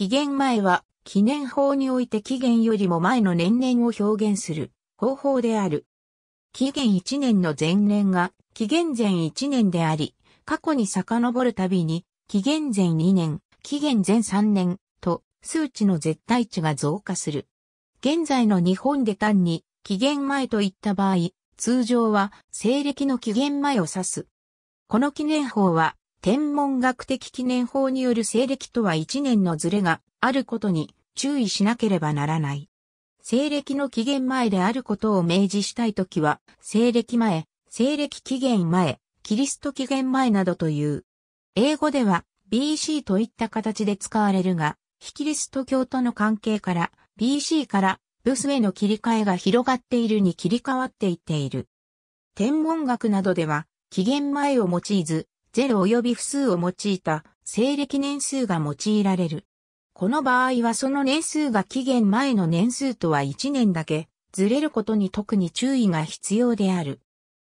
期限前は、記念法において期限よりも前の年々を表現する方法である。期限1年の前年が紀元前1年であり、過去に遡るたびに、紀元前2年、紀元前3年と数値の絶対値が増加する。現在の日本で単に紀元前といった場合、通常は西暦の紀元前を指す。この記念法は天文学的記念法による西暦とは1年のズレがあることに注意しなければならない。西暦の期限前であることを明示したいときは、西暦前、西暦期限前、キリスト期限前などという。英語では BC といった形で使われるが、非キリスト教との関係から BC からブスへの切り替えが広がっているに切り替わっていっている。天文学などでは、期限前を用いず、ゼロ及び不数を用いた西暦年数が用いられる。この場合はその年数が期限前の年数とは1年だけずれることに特に注意が必要である。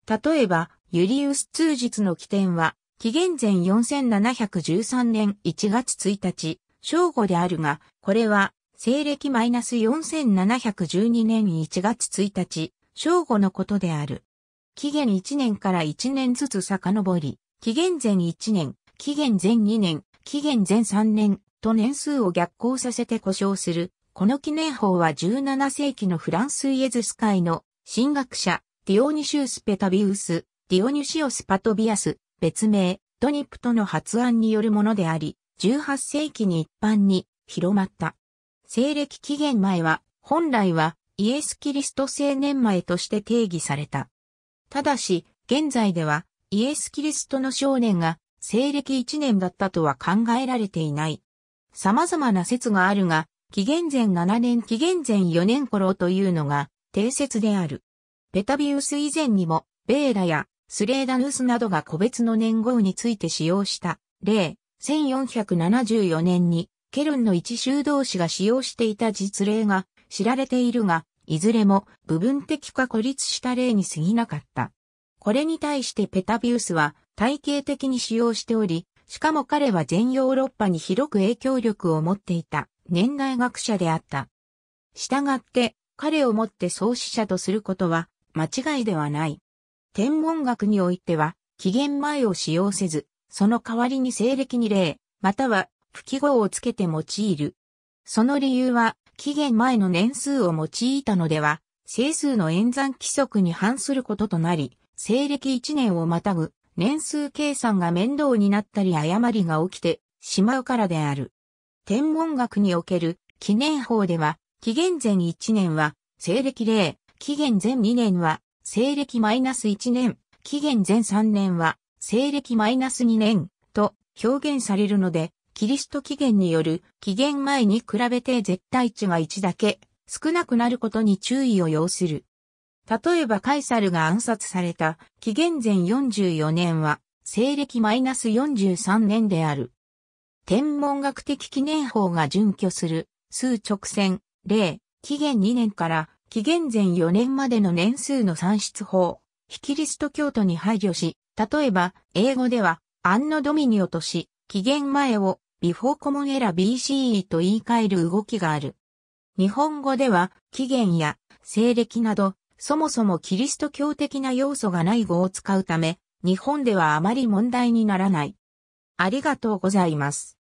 例えば、ユリウス通日の起点は、紀元前4713年1月1日、正午であるが、これは、西暦マイナス4712年1月1日、正午のことである。期限1年から1年ずつ遡り、紀元前1年、紀元前2年、紀元前3年と年数を逆行させて故障する。この記念法は17世紀のフランスイエズス会の神学者、ディオニシウス・ペタビウス、ディオニシオス・パトビアス、別名、トニプトの発案によるものであり、18世紀に一般に広まった。西暦紀元前は、本来はイエス・キリスト青年前として定義された。ただし、現在ではイエス・キリストの少年が西暦1年だったとは考えられていない。様々な説があるが、紀元前7年紀元前4年頃というのが定説である。ペタビウス以前にも、ベーラやスレーダヌスなどが個別の年号について使用した例、1474年にケルンの一修道士が使用していた実例が知られているが、いずれも部分的か孤立した例に過ぎなかった。これに対してペタビウスは体系的に使用しており、しかも彼は全ヨーロッパに広く影響力を持っていた年代学者であった。従って、彼をもって創始者とすることは間違いではない。天文学においては、紀元前を使用せず、その代わりに西暦に例、または不記号をつけて用いる。その理由は、期限前の年数を用いたのでは、整数の演算規則に反することとなり、西暦1年をまたぐ、年数計算が面倒になったり誤りが起きてしまうからである。天文学における記念法では、紀元前1年は西暦0、紀元前2年は西暦マイナス1年、紀元前3年は西暦マイナス2年と表現されるので、キリスト紀元による紀元前に比べて絶対値が1だけ少なくなることに注意を要する。例えばカイサルが暗殺された紀元前44年は西暦マイナス43年である。天文学的記念法が準拠する数直線、例、紀元2年から紀元前4年までの年数の算出法、非キリスト教徒に配慮し、例えば英語ではアンノドミニオとし、紀元前をビフォーコモネラ BCE と言い換える動きがある。日本語では、紀元や西暦など、そもそもキリスト教的な要素がない語を使うため、日本ではあまり問題にならない。ありがとうございます。